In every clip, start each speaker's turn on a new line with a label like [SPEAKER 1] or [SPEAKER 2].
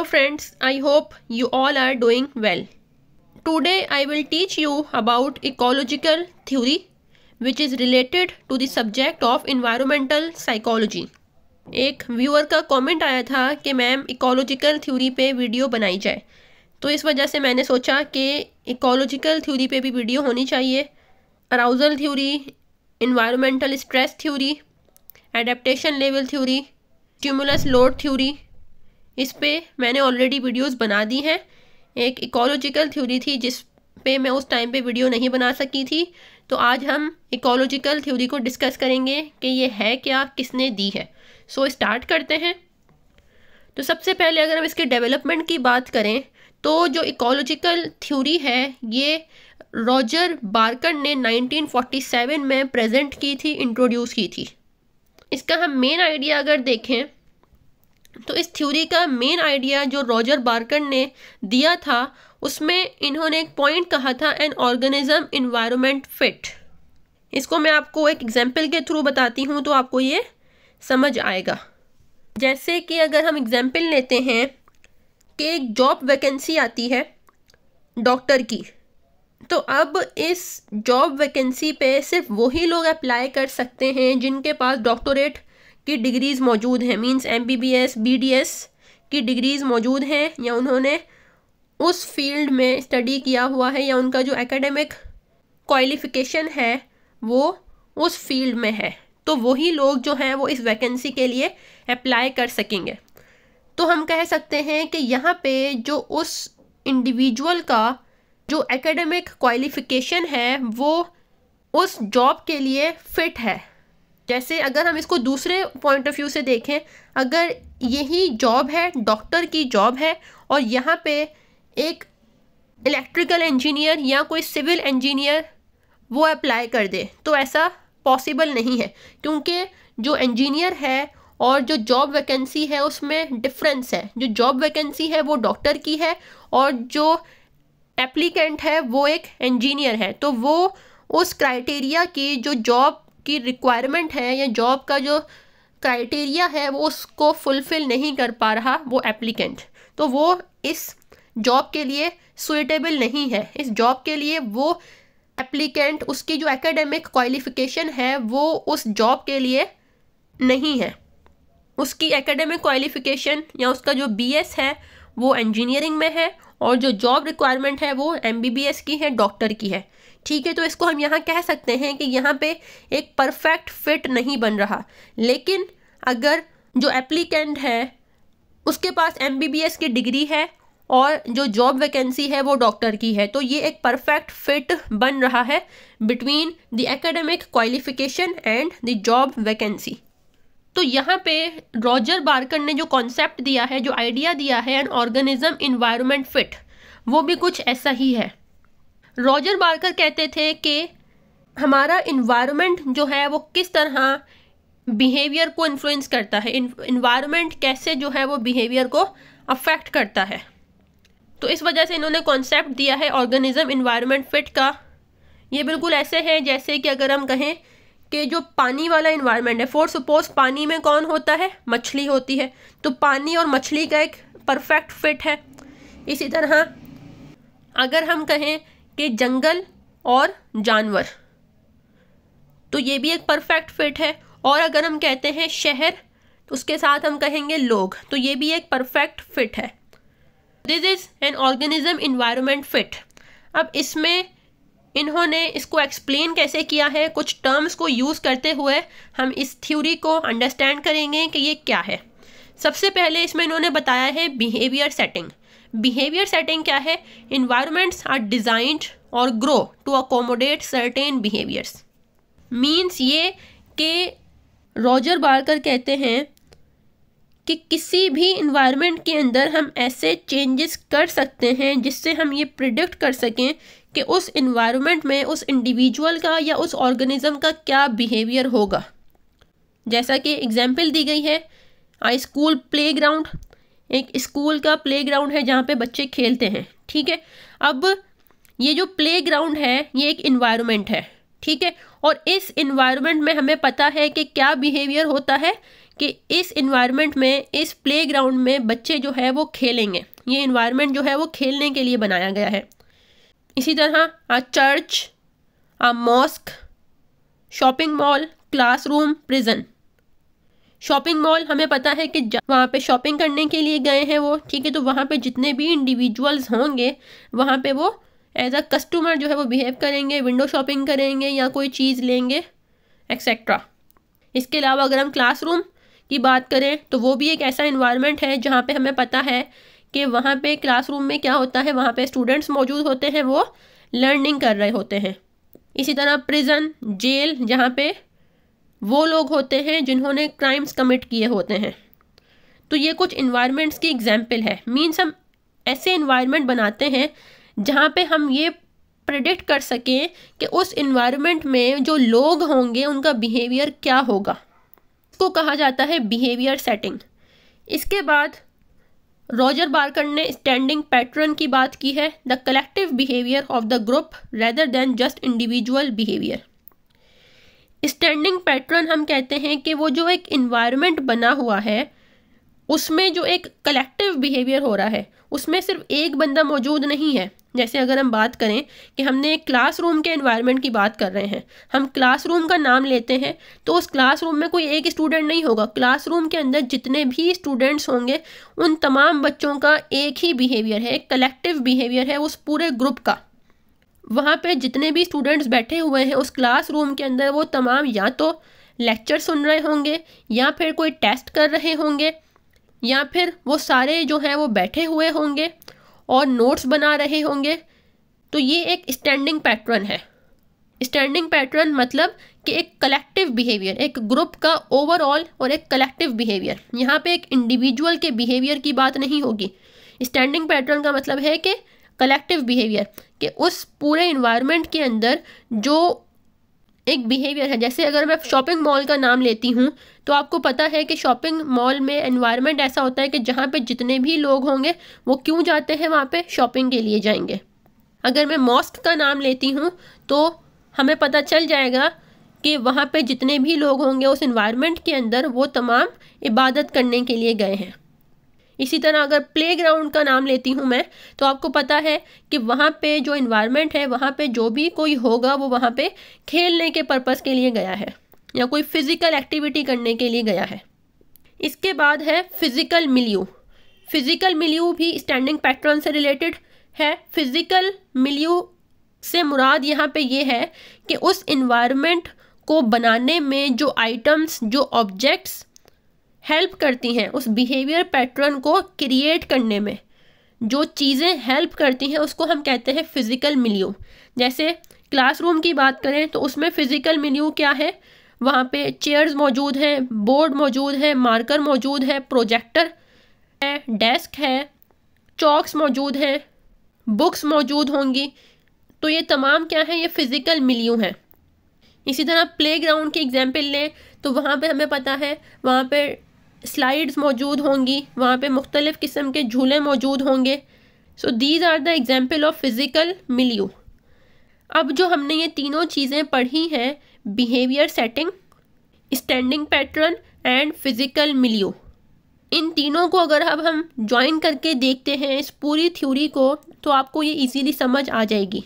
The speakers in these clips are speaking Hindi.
[SPEAKER 1] hello friends I hope you all are doing well today I will teach you about ecological theory which is related to the subject of environmental psychology एक व्यूअर का कमेंट आया था कि मैम इकोलॉजिकल थ्योरी पे वीडियो बनाई जाए तो इस वजह से मैंने सोचा कि इकोलॉजिकल थ्यूरी पर भी वीडियो होनी चाहिए arousal theory environmental stress theory adaptation level theory stimulus load theory इस पर मैंने ऑलरेडी वीडियोस बना दी हैं एक इकोलॉजिकल थ्योरी थी जिस पे मैं उस टाइम पे वीडियो नहीं बना सकी थी तो आज हम इकोलॉजिकल थ्योरी को डिस्कस करेंगे कि ये है क्या किसने दी है सो so, स्टार्ट करते हैं तो सबसे पहले अगर हम इसके डेवलपमेंट की बात करें तो जो इकोलॉजिकल थ्योरी है ये रॉजर बार्कर ने 1947 में प्रेजेंट की थी इंट्रोड्यूस की थी इसका हम मेन आइडिया अगर देखें तो इस थ्योरी का मेन आइडिया जो रॉजर बार्कर ने दिया था उसमें इन्होंने एक पॉइंट कहा था एन ऑर्गेनिज्म इन्वायरमेंट फिट इसको मैं आपको एक एग्जाम्पल के थ्रू बताती हूँ तो आपको ये समझ आएगा जैसे कि अगर हम एग्जाम्पल लेते हैं कि एक जॉब वैकेंसी आती है डॉक्टर की तो अब इस जॉब वैकेंसी पे सिर्फ वही लोग अप्लाई कर सकते हैं जिनके पास डॉक्टोरेट की डिग्रीज़ मौजूद हैं means M B B S B D S की डिग्रीज़ मौजूद हैं या उन्होंने उस फील्ड में स्टडी किया हुआ है या उनका जो एकेडमिक क्वालिफिकेशन है वो उस फील्ड में है तो वही लोग जो हैं वो इस वैकेंसी के लिए अप्लाई कर सकेंगे तो हम कह सकते हैं कि यहाँ पे जो उस इंडिविजुअल का जो एकेडमिक क्वालिफिकेशन है वो उस जॉब के लिए फिट है जैसे अगर हम इसको दूसरे पॉइंट ऑफ व्यू से देखें अगर यही जॉब है डॉक्टर की जॉब है और यहाँ पे एक इलेक्ट्रिकल इंजीनियर या कोई सिविल इंजीनियर वो अप्लाई कर दे तो ऐसा पॉसिबल नहीं है क्योंकि जो इंजीनियर है और जो जॉब वैकेंसी है उसमें डिफरेंस है जो जॉब वैकेंसी है वो डॉक्टर की है और जो एप्लीकेंट है वो एक इंजीनियर है तो वो उस क्राइटेरिया की जो जॉब की रिक्वायरमेंट है या जॉब का जो क्राइटेरिया है वो उसको फुलफ़िल नहीं कर पा रहा वो एप्लीकेंट तो वो इस जॉब के लिए सुइटेबल नहीं है इस जॉब के लिए वो एप्लीकेंट उसकी जो एकेडमिक क्वालिफिकेशन है वो उस जॉब के लिए नहीं है उसकी एकेडमिक क्वालिफिकेशन या उसका जो बीएस है वो इंजीनियरिंग में है और जो जॉब रिक्वायरमेंट है वो एमबीबीएस की है डॉक्टर की है ठीक है तो इसको हम यहाँ कह सकते हैं कि यहाँ पे एक परफेक्ट फिट नहीं बन रहा लेकिन अगर जो एप्लीकेंट है उसके पास एम की डिग्री है और जो जॉब वैकेंसी है वो डॉक्टर की है तो ये एक परफेक्ट फिट बन रहा है between the academic qualification and the job vacancy तो यहाँ पे रॉजर बार्कर ने जो कॉन्सेप्ट दिया है जो आइडिया दिया है एन ऑर्गेनिज्म इन्वायरमेंट फिट वो भी कुछ ऐसा ही है रॉजर बार्कर कहते थे कि हमारा इन्वायरमेंट जो है वो किस तरह बिहेवियर को इन्फ्लुएंस करता है इन्वायरमेंट कैसे जो है वो बिहेवियर को अफेक्ट करता है तो इस वजह से इन्होंने कॉन्सेप्ट दिया है ऑर्गेनिज्म इन्वायरमेंट फिट का ये बिल्कुल ऐसे है जैसे कि अगर हम कहें कि जो पानी वाला इन्वायरमेंट है फॉर सपोज पानी में कौन होता है मछली होती है तो पानी और मछली का एक परफेक्ट फिट है इसी तरह अगर हम कहें के जंगल और जानवर तो ये भी एक परफेक्ट फिट है और अगर हम कहते हैं शहर तो उसके साथ हम कहेंगे लोग तो ये भी एक परफेक्ट फिट है this is an organism environment fit अब इसमें इन्होंने इसको एक्सप्लेन कैसे किया है कुछ टर्म्स को यूज़ करते हुए हम इस थ्योरी को अंडरस्टैंड करेंगे कि ये क्या है सबसे पहले इसमें इन्होंने बताया है बिहेवियर सेटिंग बिहेवियर सेटिंग क्या है इन्वायरमेंट्स आर डिजाइंड और grow to accommodate certain behaviours means ये कि रॉजर बार्कर कहते हैं कि किसी भी इन्वायरमेंट के अंदर हम ऐसे चेंजेस कर सकते हैं जिससे हम ये प्रिडिक्ट कर सकें कि उस इन्वायरमेंट में उस इंडिविजुअल का या उस ऑर्गेनिज़म का क्या बिहेवियर होगा जैसा कि एग्जाम्पल दी गई है आ स्कूल ग्राउंड एक स्कूल का ग्राउंड है जहाँ पे बच्चे खेलते हैं ठीक है अब ये जो ग्राउंड है ये एक इन्वायरमेंट है ठीक है और इस इन्वायरमेंट में हमें पता है कि क्या बिहेवियर होता है कि इस इन्वायरमेंट में इस प्लेग्राउंड में बच्चे जो है वो खेलेंगे ये इन्वायरमेंट जो है वो खेलने के लिए बनाया गया है इसी तरह a church a mosque shopping mall classroom prison shopping mall हमें पता है कि वहाँ पे शॉपिंग करने के लिए गए हैं वो ठीक है तो वहाँ पे जितने भी इंडिविजुअल्स होंगे वहाँ पे वो एज अ कस्टमर जो है वो बिहेव करेंगे विंडो शॉपिंग करेंगे या कोई चीज़ लेंगे एक्सेट्रा इसके अलावा अगर हम क्लासरूम की बात करें तो वो भी एक ऐसा इन्वायरमेंट है जहाँ पर हमें पता है कि वहाँ पर क्लास में क्या होता है वहाँ पर स्टूडेंट्स मौजूद होते हैं वो लर्निंग कर रहे होते हैं इसी तरह प्रिजन जेल जहाँ पे वो लोग होते हैं जिन्होंने क्राइम्स कमिट किए होते हैं तो ये कुछ इन्वायरमेंट्स की एग्जाम्पल है मीन्स हम ऐसे इन्वायरमेंट बनाते हैं जहाँ पे हम ये प्रडिक्ट कर सकें कि उस इन्वायरमेंट में जो लोग होंगे उनका बिहेवियर क्या होगा इसको कहा जाता है बिहेवियर सेटिंग इसके बाद रॉजर बार्कर ने स्टैंडिंग पैटर्न की बात की है the collective behaviour of the group rather than just individual behaviour standing pattern हम कहते हैं कि वो जो एक इन्वायरमेंट बना हुआ है उसमें जो एक कलेक्टिव बिहेवियर हो रहा है उसमें सिर्फ एक बंदा मौजूद नहीं है जैसे अगर हम बात करें कि हमने एक क्लासरूम के एनवायरनमेंट की बात कर रहे हैं हम क्लासरूम का नाम लेते हैं तो उस क्लासरूम में कोई एक स्टूडेंट नहीं होगा क्लासरूम के अंदर जितने भी स्टूडेंट्स होंगे उन तमाम बच्चों का एक ही बिहेवियर है कलेक्टिव बिहेवियर है उस पूरे ग्रुप का वहाँ पे जितने भी स्टूडेंट्स बैठे हुए हैं उस क्लासरूम के अंदर वो तमाम या तो लेक्चर सुन रहे होंगे या फिर कोई टेस्ट कर रहे होंगे या फिर वो सारे जो हैं वो बैठे हुए होंगे और नोट्स बना रहे होंगे तो ये एक स्टैंडिंग पैटर्न है स्टैंडिंग पैटर्न मतलब कि एक कलेक्टिव बिहेवियर एक ग्रुप का ओवरऑल और एक कलेक्टिव बिहेवियर यहाँ पे एक इंडिविजुअल के बिहेवियर की बात नहीं होगी स्टैंडिंग पैटर्न का मतलब है कि कलेक्टिव बिहेवियर कि उस पूरे इन्वायरमेंट के अंदर जो एक बिहेवियर है जैसे अगर मैं शॉपिंग मॉल का नाम लेती हूँ तो आपको पता है कि शॉपिंग मॉल में एनवायरनमेंट ऐसा होता है कि जहाँ पे जितने भी लोग होंगे वो क्यों जाते हैं वहाँ पे शॉपिंग के लिए जाएंगे अगर मैं मॉस्क का नाम लेती हूँ तो हमें पता चल जाएगा कि वहाँ पे जितने भी लोग होंगे उस इन्वायरमेंट के अंदर वो तमाम इबादत करने के लिए गए हैं इसी तरह अगर ग्राउंड का नाम लेती हूँ मैं तो आपको पता है कि वहाँ पे जो इन्वायरमेंट है वहाँ पे जो भी कोई होगा वो वहाँ पे खेलने के पर्पज़ के लिए गया है या कोई फिज़िकल एक्टिविटी करने के लिए गया है इसके बाद है फिज़िकल मिल्यू फिज़िकल मिल्यू भी स्टैंडिंग पैटर्न से रिलेटेड है फिज़िकल मिल्यू से मुराद यहाँ पे ये है कि उस इन्वायरमेंट को बनाने में जो आइटम्स जो ऑब्जेक्ट्स हेल्प करती हैं उस बिहेवियर पैटर्न को क्रिएट करने में जो चीज़ें हेल्प करती हैं उसको हम कहते हैं फिज़िकल मिलियो जैसे क्लासरूम की बात करें तो उसमें फ़िज़िकल मिलियो क्या है वहाँ पे चेयर्स मौजूद हैं बोर्ड मौजूद है मार्कर मौजूद है प्रोजेक्टर है डेस्क है चॉक्स मौजूद हैं बुक्स मौजूद होंगी तो ये तमाम क्या है ये फ़िज़िकल मिलियो हैं इसी तरह प्लेग्राउंड की एग्जाम्पल लें तो वहाँ पे हमें पता है वहाँ पे स्लाइड्स मौजूद होंगी वहाँ पे मुख्तलिफ़ किस्म के झूले मौजूद होंगे so these are the example of physical milieu अब जो हमने ये तीनों चीज़ें पढ़ी हैं behaviour setting standing pattern and physical milieu इन तीनों को अगर अब हम ज्वाइन करके देखते हैं इस पूरी थ्योरी को तो आपको ये इजीली समझ आ जाएगी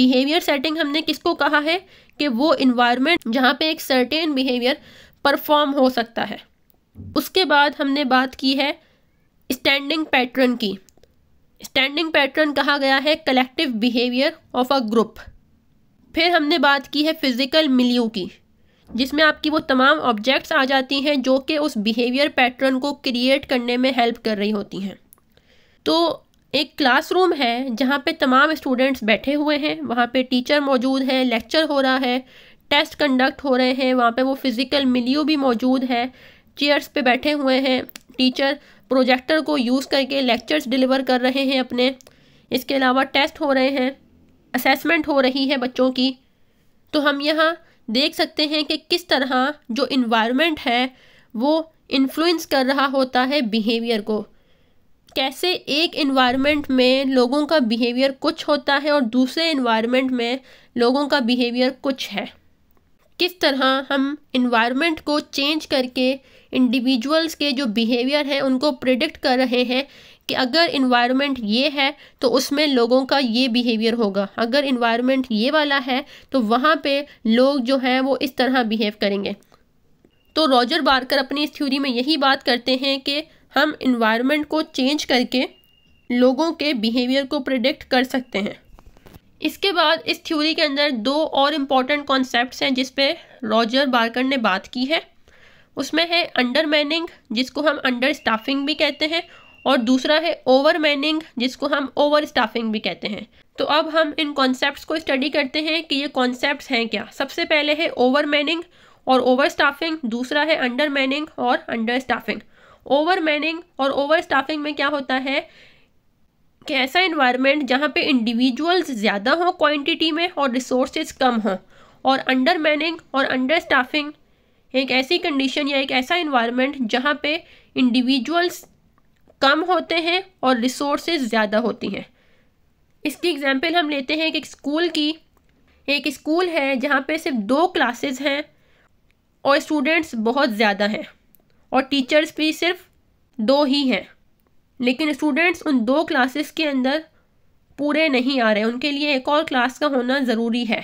[SPEAKER 1] बिहेवियर सेटिंग हमने किसको कहा है कि वो इन्वायरमेंट जहाँ पे एक सर्टेन बिहेवियर परफॉर्म हो सकता है उसके बाद हमने बात की है स्टैंडिंग पैटर्न की स्टैंडिंग पैटर्न कहा गया है collective behaviour of a group फिर हमने बात की है फिज़िकल मिलियो की जिसमें आपकी वो तमाम ऑब्जेक्ट्स आ जाती हैं जो कि उस बिहेवियर पैटर्न को क्रिएट करने में हेल्प कर रही होती हैं तो एक क्लासरूम है जहाँ पे तमाम स्टूडेंट्स बैठे हुए हैं वहाँ पे टीचर मौजूद है लेक्चर हो रहा है टेस्ट कंडक्ट हो रहे हैं वहाँ पे वो फिज़िकल मिलियो भी मौजूद है चेयर्स पे बैठे हुए हैं टीचर प्रोजेक्टर को यूज़ करके लेक्चर्स डिलीवर कर रहे हैं अपने इसके अलावा टेस्ट हो रहे हैं असेसमेंट हो रही है बच्चों की तो हम यहाँ देख सकते हैं कि किस तरह जो इन्वायरमेंट है वो इन्फ्लुएंस कर रहा होता है बिहेवियर को कैसे एक इन्वायरमेंट में लोगों का बिहेवियर कुछ होता है और दूसरे इन्वायरमेंट में लोगों का बिहेवियर कुछ है किस तरह हम इन्वायरमेंट को चेंज करके इंडिविजुअल्स के जो बिहेवियर हैं उनको प्रिडिक्ट कर रहे हैं कि अगर इन्वायरमेंट ये है तो उसमें लोगों का ये बिहेवियर होगा अगर इन्वायरमेंट ये वाला है तो वहाँ पे लोग जो हैं वो इस तरह बिहेव करेंगे तो रॉजर बारकर अपनी इस थ्योरी में यही बात करते हैं कि हम इन्वायरमेंट को चेंज करके लोगों के बिहेवियर को प्रिडिक्ट कर सकते हैं इसके बाद इस थ्योरी के अंदर दो और इम्पॉर्टेंट कॉन्सेप्ट हैं जिस पे रॉजर बार्कर ने बात की है उसमें है अंडर मैनिंग जिसको हम अंडर स्टाफिंग भी कहते हैं और दूसरा है ओवर मैनिंग जिसको हम ओवर स्टाफिंग भी कहते हैं तो अब हम इन कॉन्सेप्ट्स को स्टडी करते हैं कि ये कॉन्सेप्ट्स हैं क्या सबसे पहले है ओवर मैनिंग और ओवर स्टाफिंग दूसरा है अंडर मैनिंग और अंडर स्टाफिंग ओवर मैनिंग और ओवर स्टाफिंग में क्या होता है ऐसा इन्वायरमेंट जहाँ पे इंडिविजुअल्स ज़्यादा हों क्वांटिटी में और रिसोर्सेज कम हों और अंडर मैनिंग और अंडर स्टाफिंग एक ऐसी कंडीशन या एक ऐसा इन्वायरमेंट जहाँ पे इंडिविजुअल्स कम होते हैं और रिसोर्सेज ज़्यादा होती हैं इसकी एग्जांपल हम लेते हैं कि एक स्कूल की एक स्कूल है जहाँ पे सिर्फ दो क्लासेस हैं और स्टूडेंट्स बहुत ज़्यादा हैं और टीचर्स भी सिर्फ दो ही हैं लेकिन स्टूडेंट्स उन दो क्लासेस के अंदर पूरे नहीं आ रहे उनके लिए एक और क्लास का होना ज़रूरी है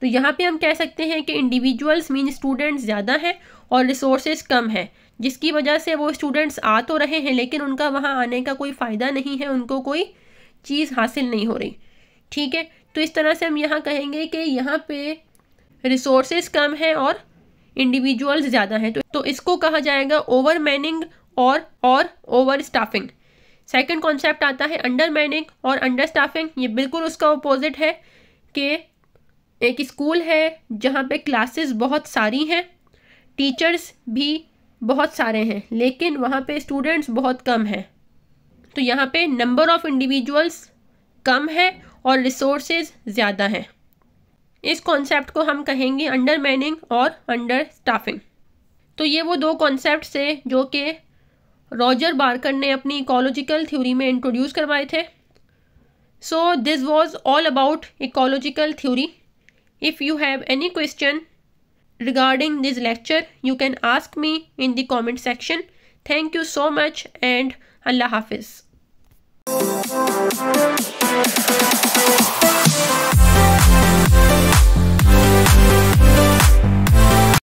[SPEAKER 1] तो यहाँ पे हम कह सकते हैं कि इंडिविजुअल्स मीन स्टूडेंट्स ज़्यादा हैं और रिसोर्सेज कम हैं जिसकी वजह से वो स्टूडेंट्स आ तो रहे हैं लेकिन उनका वहाँ आने का कोई फ़ायदा नहीं है उनको कोई चीज़ हासिल नहीं हो रही ठीक है तो इस तरह से हम यहाँ कहेंगे कि यहाँ पे रिसोर्सेज कम हैं और इंडिविजुअल्स ज़्यादा हैं तो, तो इसको कहा जाएगा ओवर मैनिंग और और ओवर स्टाफिंग सेकेंड कॉन्सेप्ट आता है अंडर मैनिंग और अंडर स्टाफिंग ये बिल्कुल उसका अपोजिट है कि एक स्कूल है जहाँ पे क्लासेस बहुत सारी हैं टीचर्स भी बहुत सारे हैं लेकिन वहाँ पे स्टूडेंट्स बहुत कम हैं तो यहाँ पे नंबर ऑफ़ इंडिविजुअल्स कम है और रिसोर्सेज ज़्यादा हैं इस कॉन्सेप्ट को हम कहेंगे अंडर मैनिंग और अंडर स्टाफिंग तो ये वो दो कॉन्सेप्ट से जो कि रॉजर बार्कर ने अपनी इकोलॉजिकल थ्योरी में इंट्रोड्यूस करवाए थे so this was all about ecological theory if you have any question regarding this lecture you can ask me in the comment section thank you so much and अल्लाह हाफिज़